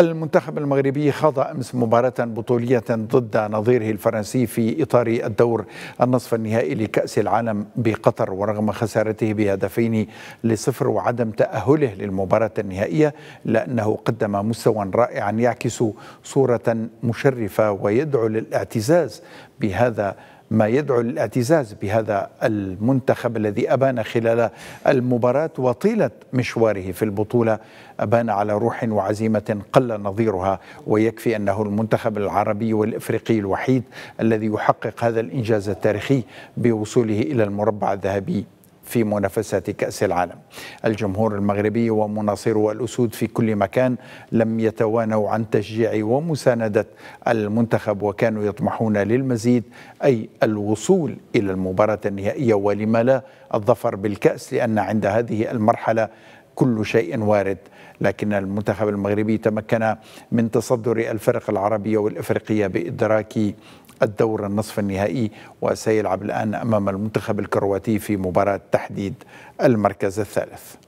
المنتخب المغربي خاض أمس مباراة بطولية ضد نظيره الفرنسي في إطار الدور النصف النهائي لكأس العالم بقطر ورغم خسارته بهدفين لصفر وعدم تأهله للمباراة النهائية لأنه قدم مستوى رائعا يعكس صورة مشرفة ويدعو للاعتزاز بهذا ما يدعو للاعتزاز بهذا المنتخب الذي أبان خلال المباراة وطيلة مشواره في البطولة أبان على روح وعزيمة قل نظيرها ويكفي أنه المنتخب العربي والإفريقي الوحيد الذي يحقق هذا الإنجاز التاريخي بوصوله إلى المربع الذهبي في منافسة كأس العالم الجمهور المغربي ومناصر الأسود في كل مكان لم يتوانوا عن تشجيع ومساندة المنتخب وكانوا يطمحون للمزيد أي الوصول إلى المباراة النهائية ولما لا الظفر بالكأس لأن عند هذه المرحلة كل شيء وارد لكن المنتخب المغربي تمكن من تصدر الفرق العربية والإفريقية بإدراك الدور النصف النهائي وسيلعب الآن أمام المنتخب الكرواتي في مباراة تحديد المركز الثالث